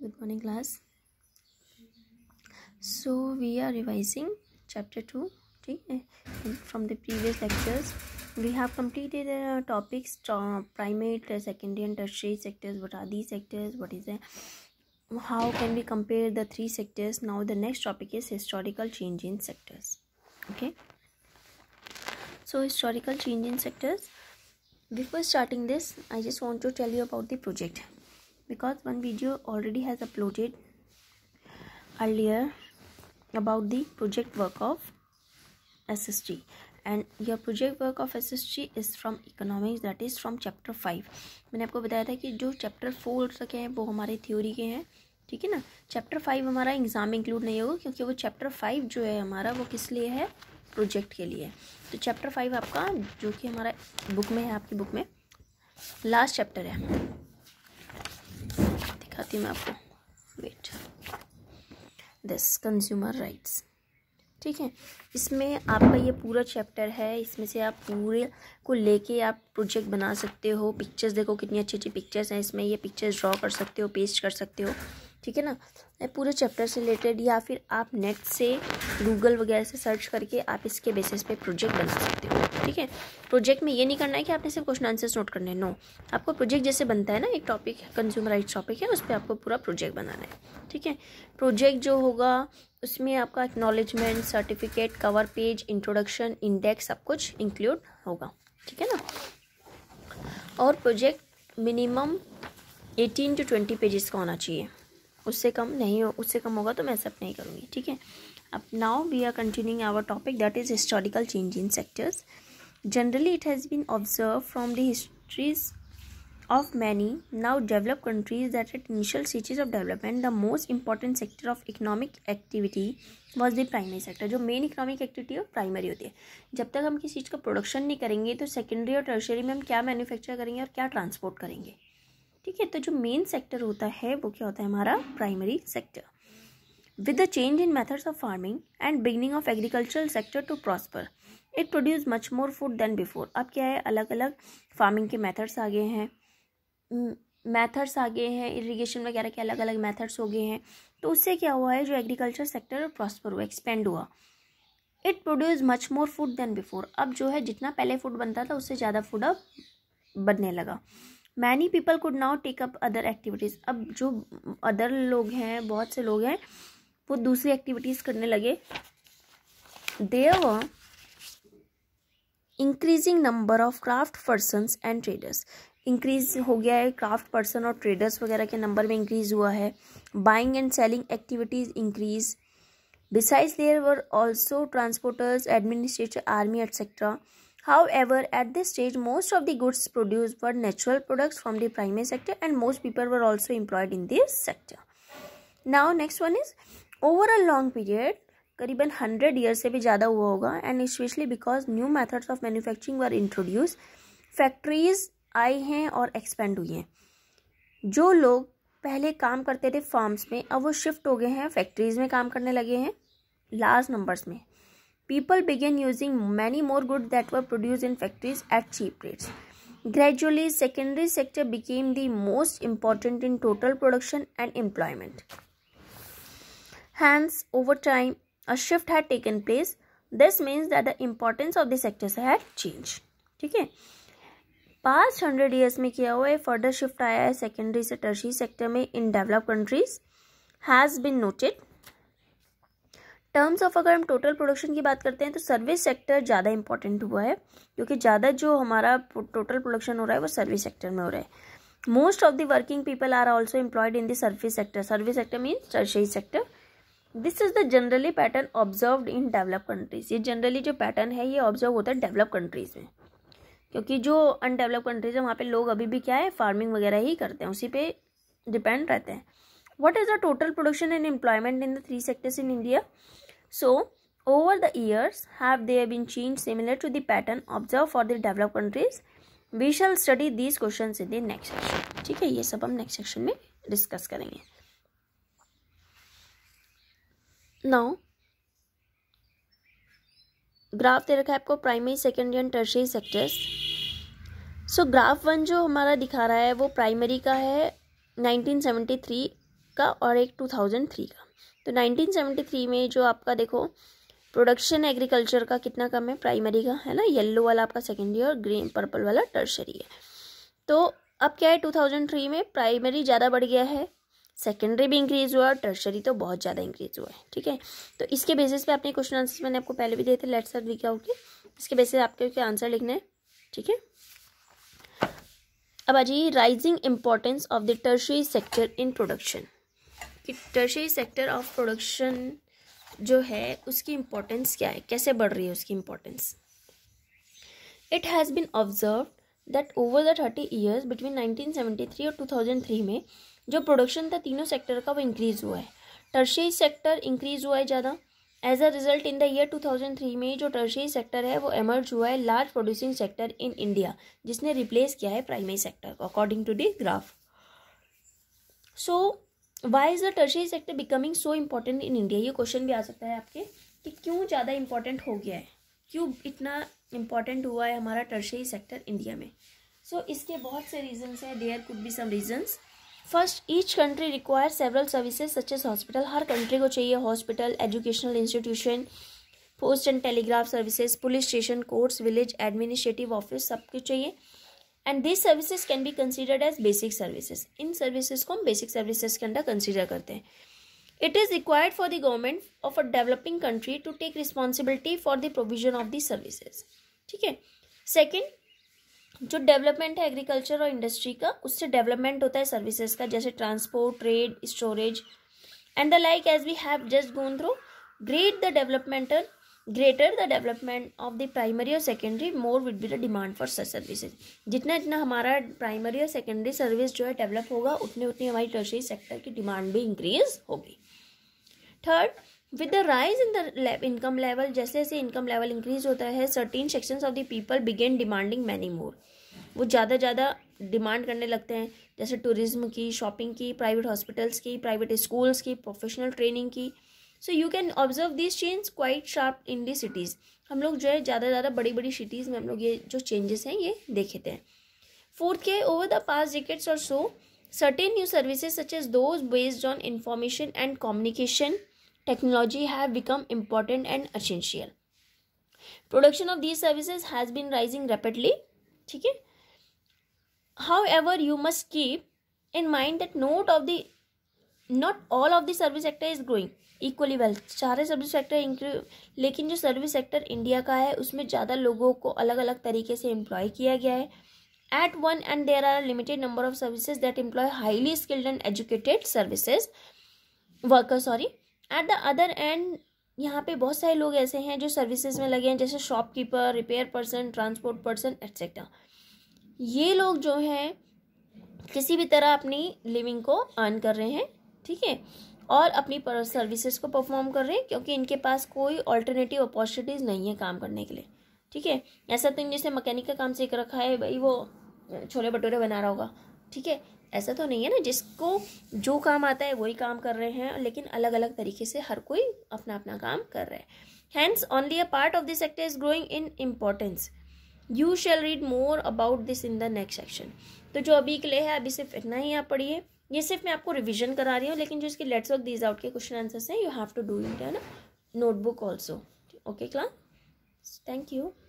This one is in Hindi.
good morning class so we are revising chapter 2 eh, from the previous lectures we have completed the uh, topics uh, primate secondary and tertiary sectors what are these sectors what is it? how can we compare the three sectors now the next topic is historical change in sectors okay so historical change in sectors before starting this i just want to tell you about the project because one video already has uploaded earlier about the project work of SSG and यह project work of S S G is from economics that is from chapter five मैंने आपको बताया था कि जो चैप्टर फोर तक हैं वो हमारे थ्योरी के हैं ठीक है ना चैप्टर फाइव हमारा एग्ज़ाम में इंक्लूड नहीं होगा क्योंकि वो चैप्टर फाइव जो है हमारा वो किस लिए है प्रोजेक्ट के लिए तो चैप्टर फाइव आपका जो कि हमारा बुक में है आपकी बुक में लास्ट चैप्टर है दिखाती हूँ मैं आपको वेट दिस कंज्यूमर राइट्स ठीक है इसमें आपका ये पूरा चैप्टर है इसमें से आप पूरे को लेके आप प्रोजेक्ट बना सकते हो पिक्चर्स देखो कितनी अच्छी अच्छी पिक्चर्स हैं इसमें ये पिक्चर्स ड्रॉ कर सकते हो पेस्ट कर सकते हो ठीक है ना पूरे चैप्टर से रिलेटेड या फिर आप नेट से गूगल वगैरह से सर्च करके आप इसके बेसिस पे प्रोजेक्ट बना सकते हो ठीक है प्रोजेक्ट में ये नहीं करना है कि आपने सिर्फ क्वेश्चन आंसर्स नोट करने हैं नो आपको प्रोजेक्ट जैसे बनता है ना एक टॉपिक कंज्यूमर राइट टॉपिक है उस पर आपको पूरा प्रोजेक्ट बनाना है ठीक है प्रोजेक्ट जो होगा उसमें आपका acknowledgement certificate cover page introduction index सब कुछ इंक्लूड होगा ठीक है ना और project minimum eighteen to twenty pages का होना चाहिए उससे कम नहीं हो उससे कम होगा तो मैं एक्सेप्ट नहीं करूँगी ठीक है अब now we are continuing our topic that is historical change in sectors generally it has been observe from the histories of many now develop countries that at initial stage of development the most important sector of economic activity was the primary sector जो मेन इकोनॉमिक एक्टिविटी और प्राइमरी होती है जब तक हम किसी चीज़ का प्रोडक्शन नहीं करेंगे तो सेकेंडरी और टर्शरी में हम क्या मैन्युफैक्चर करेंगे और क्या ट्रांसपोर्ट करेंगे ठीक है तो जो मेन सेक्टर होता है वो क्या होता है हमारा primary sector with the change in methods of farming and beginning of agricultural sector to prosper it produce much more food than before अब क्या है अलग अलग फार्मिंग के मैथड्स आ गए हैं मैथड्स hmm, आ गए हैं इरीगेशन वगैरह के अलग अलग मैथड्स हो गए हैं तो उससे क्या हुआ है जो एग्रीकल्चर सेक्टर प्रॉस्पर हुआ एक्सपेंड हुआ it produce much more food than before अब जो है जितना पहले फूड बनता था उससे ज़्यादा फूड अब बनने लगा many people could now take up other activities अब जो अदर लोग हैं बहुत से लोग हैं वो दूसरी एक्टिविटीज़ करने लगे they increasing number of craft person and traders increase हो गया है क्राफ्ट पर्सन और ट्रेडर्स वगैरह के नंबर में इंक्रीज हुआ है buying and selling activities increase besides there were also transporters administrator army etcetera However, at this stage, most of the goods produced were natural products from the primary sector and most people were also employed in this sector. Now, next one is over a long period, करीबन हंड्रेड ईयर से भी ज़्यादा हुआ होगा and specially because new methods of manufacturing were introduce factories आई हैं और एक्सपेंड हुई हैं जो लोग पहले काम करते थे फार्म्स में अब वो शिफ्ट हो गए हैं फैक्ट्रीज में काम करने लगे हैं लार्ज नंबर्स में People began using many more goods that were produced in factories at cheap rates. Gradually, secondary sector became the most important in total production and employment. Hence, over time, a shift had taken place. This means that the importance of the sectors had changed. Okay. Past hundred years, years kiya किया further shift further secondary se tertiary sector से in developed countries has been noted. Terms of अगर हम टोटल प्रोडक्शन की बात करते हैं तो सर्विस सेक्टर ज़्यादा इंपॉर्टेंट हुआ है क्योंकि ज़्यादा जो हमारा टोटल प्रोडक्शन हो रहा है वो सर्विस सेक्टर में हो रहा है most of the working people are also employed in the service sector service sector means tertiary sector this is the generally pattern observe in develop countries ये जनरली जो पैटर्न है ये ऑब्जर्व होता है डेवलप कंट्रीज में क्योंकि जो अनडेवलप कंट्रीज है वहाँ पे लोग अभी भी क्या है फार्मिंग वगैरह ही करते हैं उसी पे डिपेंड रहते हैं what is the total production and employment in the three sectors in india so over the years have there been changed similar to the pattern observed for the developed countries we shall study these questions in the next section theek hai ye sab hum next section mein discuss karenge now graph दे रखा है आपको primary secondary and tertiary sectors so graph one जो हमारा दिखा रहा है वो प्राइमरी का है 1973 का और एक 2003 का तो 1973 में जो आपका देखो प्रोडक्शन एग्रीकल्चर का कितना कम है प्राइमरी का है ना येलो वाला आपका सेकेंडरी और ग्रीन पर्पल वाला टर्शरी है तो अब क्या है 2003 में प्राइमरी ज़्यादा बढ़ गया है सेकेंडरी भी इंक्रीज हुआ और टर्शरी तो बहुत ज़्यादा इंक्रीज हुआ है ठीक है तो इसके बेसिस पे आपने क्वेश्चन आंसर मैंने आपको पहले भी दिए थे लेट्स सर वीक क्या के इसके बेसिस आपके क्या आंसर लिखना है ठीक है अब a rising importance of the tertiary sector in production कि टर्शरी सेक्टर ऑफ प्रोडक्शन जो है उसकी इम्पोर्टेंस क्या है कैसे बढ़ रही है उसकी importance it has been observe that over the thirty years between nineteen three और टू थाउजेंड थ्री में जो प्रोडक्शन था तीनों सेक्टर का वो इंक्रीज़ हुआ है टर्शरी सेक्टर इंक्रीज़ हुआ है ज़्यादा as a result in the year two thousand three में जो टर्शरी सेक्टर है वो एमर्ज हुआ है large producing sector in India जिसने रिप्लेस किया है primary sector according to the graph so why is the tertiary sector becoming so important in India ये क्वेश्चन भी आ सकता है आपके कि क्यों ज़्यादा इम्पॉर्टेंट हो गया है क्यों इतना इम्पॉर्टेंट हुआ है हमारा टर्शरी सेक्टर इंडिया में सो so, इसके बहुत से रीजन्स हैं there could be some reasons first each country require several services such hospital हर कंट्री को चाहिए hospital educational institution post and telegraph services police station courts village administrative office सब कुछ चाहिए and this services can be considered as basic services इन सर्विसेज को हम बेसिक सर्विसेज के अंदर कंसिडर करते हैं it is required for the government of a developing country to take responsibility for the provision of the services ठीक है सेकेंड जो डेवलपमेंट है एग्रीकल्चर और इंडस्ट्री का उससे डेवलपमेंट होता है सर्विसेज का जैसे transport trade storage and the like as we have just gone through great the developmental greater the development of the primary और secondary more would be the demand for such services जितना जितना हमारा प्राइमरी और सेकेंडरी सर्विस जो है डेवलप होगा उतनी उतनी हमारी टर्सरी सेक्टर की डिमांड भी इंक्रीज होगी third with the rise in the income level जैसे जैसे इनकम लेवल इंक्रीज होता है certain sections of the people began demanding many more वो ज़्यादा ज़्यादा डिमांड करने लगते हैं जैसे टूरिज्म की शॉपिंग की प्राइवेट हॉस्पिटल्स की प्राइवेट स्कूल्स की प्रोफेशनल ट्रेनिंग की so you can observe this change quite sharp in the cities हम लोग जो है ज़्यादा ज़्यादा बड़ी बड़ी सिटीज़ में हम लोग ये जो चेंजेस हैं ये देखे थे फोर्थ के ओवर द पास जिकेट्स और so certain new services such as those based on information and communication technology have become important and essential production of these services has been rising rapidly ठीक है however you must keep in mind that not of the not all of the service sector is growing equally well सारे सर्विस सेक्टर इंक्लू लेकिन जो सर्विस सेक्टर इंडिया का है उसमें ज़्यादा लोगों को अलग अलग तरीके से एम्प्लॉय किया गया है at one end there are limited number of services that employ highly skilled and educated services worker sorry at the other end यहाँ पे बहुत सारे लोग ऐसे हैं जो सर्विसेज में लगे हैं जैसे shopkeeper repair person transport person etcetera ये लोग जो हैं किसी भी तरह अपनी लिविंग को अर्न कर रहे हैं ठीक है और अपनी सर्विसेज को परफॉर्म कर रहे हैं क्योंकि इनके पास कोई ऑल्टरनेटिव अपॉर्चुनिटीज़ नहीं है काम करने के लिए ठीक है ऐसा तो जैसे मैकेनिक का काम सीख रखा है भाई वो छोले भटूरे बना रहा होगा ठीक है ऐसा तो नहीं है ना जिसको जो काम आता है वही काम कर रहे हैं लेकिन अलग अलग तरीके से हर कोई अपना अपना काम कर रहा है hands only a part of this sector is growing in importance you shall read more about this in the next section तो जो अभी के लिए है अभी सिर्फ इतना ही आप पढ़िए ये सिर्फ मैं आपको रिविजन करा रही हूँ लेकिन जो इसके लेट्स ऑफ दीज आउट के क्वेश्चन आंसर्स हैं you have to do it ना notebook also okay class thank you